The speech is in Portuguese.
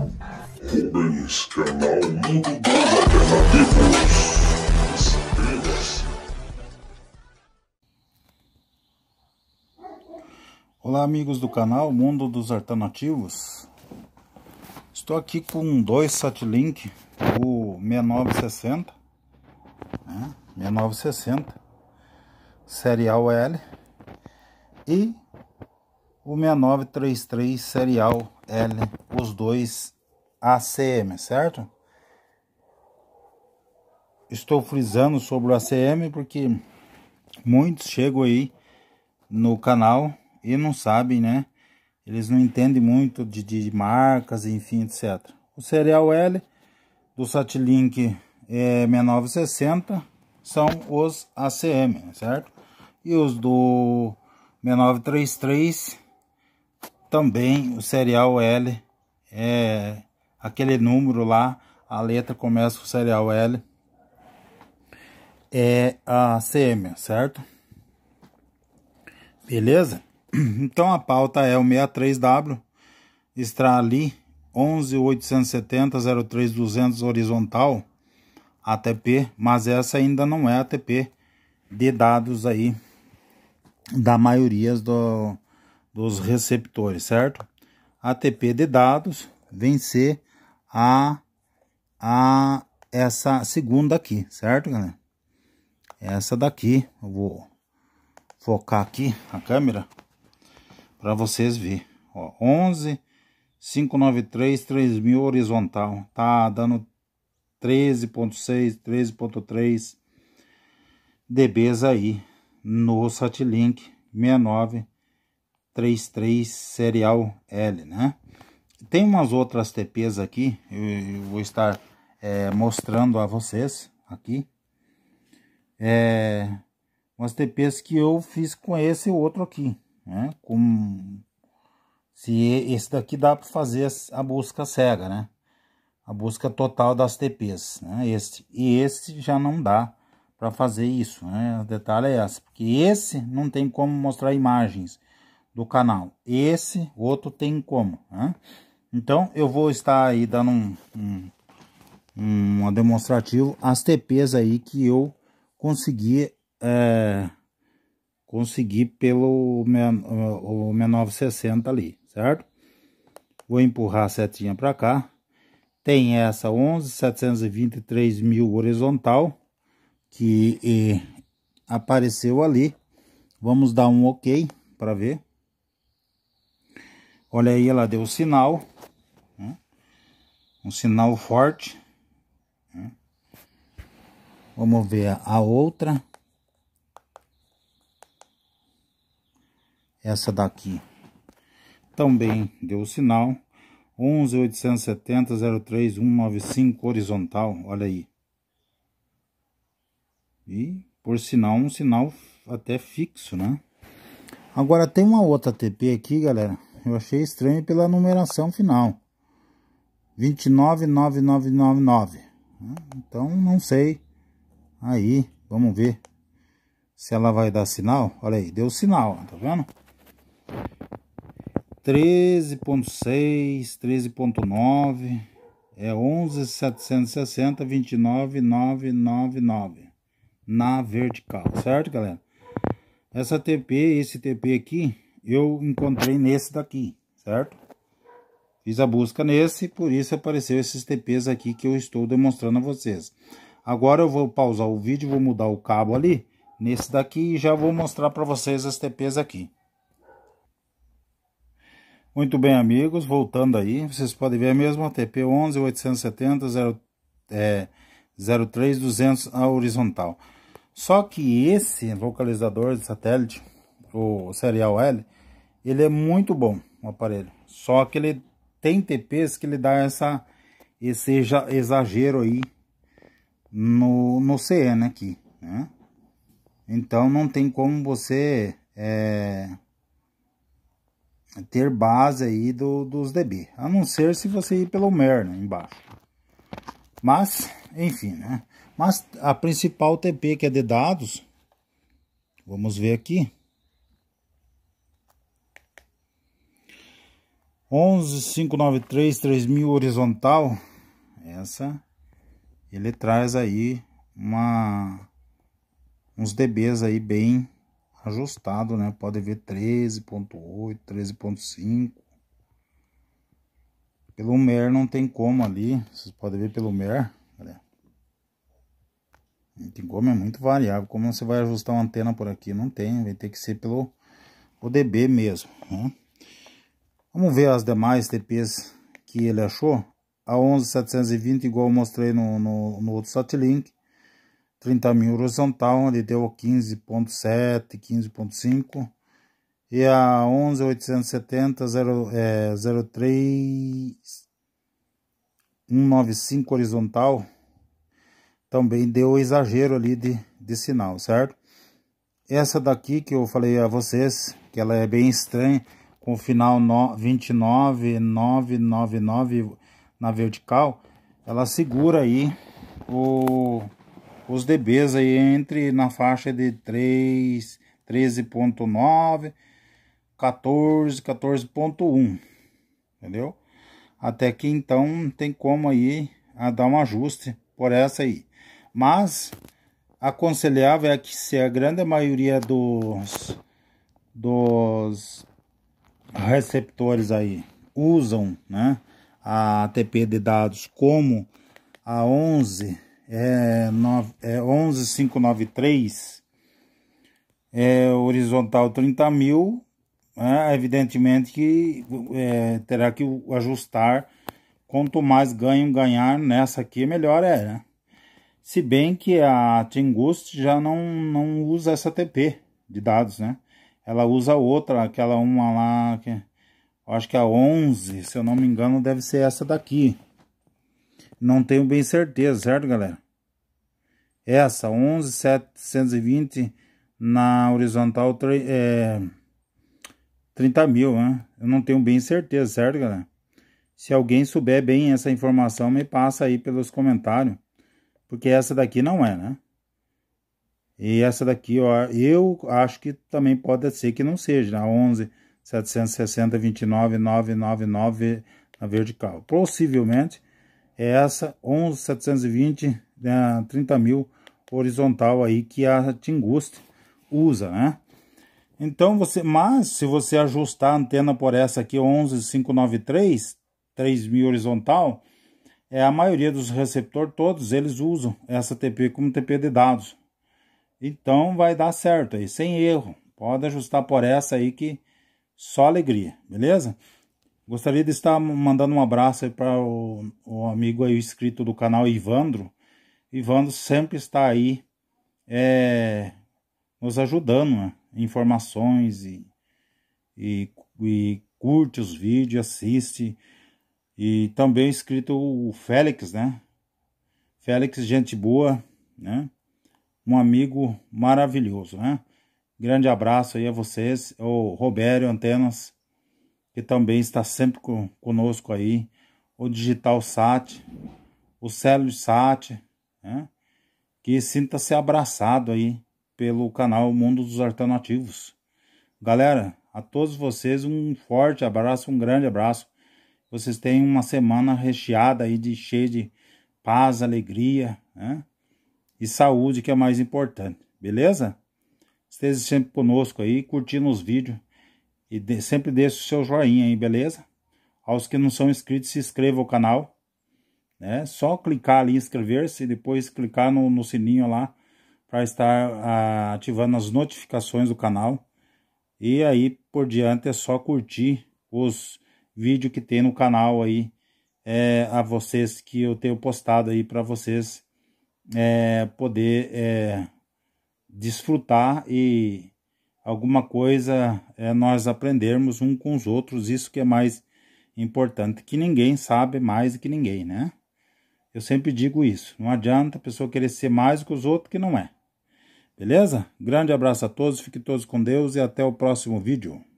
Rubens, canal Mundo dos Alternativos. Olá, amigos do canal Mundo dos Alternativos. Estou aqui com dois Satlink, o 6960, né? 6960, serial L e o 6933 serial L, é, né? os dois ACM, certo? Estou frisando sobre o ACM porque muitos chegam aí no canal e não sabem, né? Eles não entendem muito de, de marcas, enfim, etc. O serial L do Satlink é, 6960 são os ACM, certo? E os do 6933 também o serial L é aquele número lá, a letra começa com o serial L é a CM, certo? Beleza? Então a pauta é o 63W 870 11870-03200 horizontal ATP, mas essa ainda não é ATP de dados aí da maioria do, dos receptores, certo? ATP de dados vencer a, a essa segunda aqui, certo, galera? Essa daqui, eu vou focar aqui a câmera para vocês verem. Ó, 11 593 3000 horizontal, tá dando 13.6, 13.3 dBs aí no Satlink 69 33 Serial L, né? Tem umas outras TPs aqui, eu, eu vou estar é, mostrando a vocês aqui. É, umas TPs que eu fiz com esse outro aqui, né? Com, se esse daqui dá para fazer a busca cega, né? A busca total das TPs, né? Este, e esse já não dá para fazer isso, né? O detalhe é esse, porque esse não tem como mostrar imagens do canal. Esse outro tem como, né? Então eu vou estar aí dando um, um uma demonstrativo as TPs aí que eu consegui é, consegui pelo o meu 960 ali, certo? Vou empurrar a setinha para cá. Tem essa 11.723 mil horizontal que eh, apareceu ali. Vamos dar um OK para ver. Olha aí, ela deu sinal. Né? Um sinal forte. Né? Vamos ver a outra. Essa daqui. Também deu sinal. 11 870 horizontal. Olha aí. E, por sinal, um sinal até fixo, né? Agora, tem uma outra TP aqui, galera eu achei estranho pela numeração final. 299999. Então, não sei. Aí, vamos ver se ela vai dar sinal. Olha aí, deu sinal, tá vendo? 13.6, 13.9, é 11.760, 29.999 na vertical, certo, galera? Essa TP, esse TP aqui, eu encontrei nesse daqui, certo? Fiz a busca nesse, por isso apareceu esses TPs aqui que eu estou demonstrando a vocês. Agora eu vou pausar o vídeo, vou mudar o cabo ali, nesse daqui, e já vou mostrar para vocês as TPs aqui. Muito bem, amigos, voltando aí, vocês podem ver a mesma TP 11.870 é, 03200 a horizontal. Só que esse localizador de satélite, o Serial L, ele é muito bom o aparelho. Só que ele tem TPs que ele dá essa, esse exagero aí no, no CN né, aqui, né? Então não tem como você é, ter base aí do, dos DB. A não ser se você ir pelo Merna né, embaixo. Mas, enfim, né? Mas a principal TP que é de dados, vamos ver aqui. 11.593.3000 horizontal, essa ele traz aí uma uns dBs aí bem ajustado, né? Pode ver 13.8, 13.5. Pelo MER não tem como ali, vocês podem ver pelo MER, olha. Não tem como, é muito variável. Como você vai ajustar uma antena por aqui? Não tem, vai ter que ser pelo o dB mesmo, né? Vamos ver as demais TPs que ele achou. A 11.720, igual eu mostrei no, no, no outro satlink. 30 mil horizontal, ele deu 15.7, 15.5. E a 11.870, 0, é, horizontal também deu exagero ali de, de sinal, certo? Essa daqui que eu falei a vocês, que ela é bem estranha, com o final 29999 na vertical, ela segura aí o, os DBs aí entre na faixa de 3, 13.9, 14, 14.1, entendeu? Até que então tem como aí a ah, dar um ajuste por essa aí. Mas aconselhável é que se a grande maioria dos, dos receptores aí usam né, a ATP de dados como a 11 é, 9, é 11593 é horizontal 30 mil é, evidentemente que é, terá que ajustar quanto mais ganho ganhar nessa aqui melhor é né? se bem que a Tingust já não, não usa essa ATP de dados né ela usa outra, aquela uma lá, que, acho que é a 11, se eu não me engano, deve ser essa daqui. Não tenho bem certeza, certo, galera? Essa, 11,720 na horizontal é, 30 mil, né? Eu não tenho bem certeza, certo, galera? Se alguém souber bem essa informação, me passa aí pelos comentários. Porque essa daqui não é, né? E essa daqui, ó, eu acho que também pode ser que não seja, na 11 760 29 999 na vertical. Possivelmente é essa 11 720 né, mil horizontal aí que a Tinguste usa, né? Então você, mas se você ajustar a antena por essa aqui 11593 3000 horizontal, é a maioria dos receptores todos eles usam essa TP como TP de dados. Então vai dar certo aí, sem erro. Pode ajustar por essa aí que só alegria, beleza? Gostaria de estar mandando um abraço aí para o, o, amigo aí, o inscrito do canal Ivandro. Ivandro sempre está aí é, nos ajudando, né? informações e, e, e curte os vídeos, assiste. E também é inscrito o Félix, né? Félix, gente boa, né? um amigo maravilhoso, né? Grande abraço aí a vocês, é o Robério Antenas, que também está sempre com, conosco aí, o Digital Sat, o Célio Sat, né? Que sinta-se abraçado aí pelo canal Mundo dos Alternativos. Galera, a todos vocês um forte abraço, um grande abraço. Vocês tenham uma semana recheada aí de cheia de paz, alegria, né? e saúde, que é mais importante, beleza? Esteja sempre conosco aí, curtindo os vídeos e de, sempre deixe o seu joinha aí, beleza? Aos que não são inscritos, se inscreva no canal, né? Só clicar ali em inscrever-se e depois clicar no, no sininho lá para estar a, ah, ativando as notificações do canal. E aí por diante é só curtir os vídeos que tem no canal aí, é, a vocês que eu tenho postado aí para vocês é, poder é, desfrutar e alguma coisa é, nós aprendermos um com os outros, isso que é mais importante, que ninguém sabe mais do que ninguém, né? Eu sempre digo isso, não adianta a pessoa querer ser mais que os outros que não é. Beleza? Grande abraço a todos, fiquem todos com Deus e até o próximo vídeo.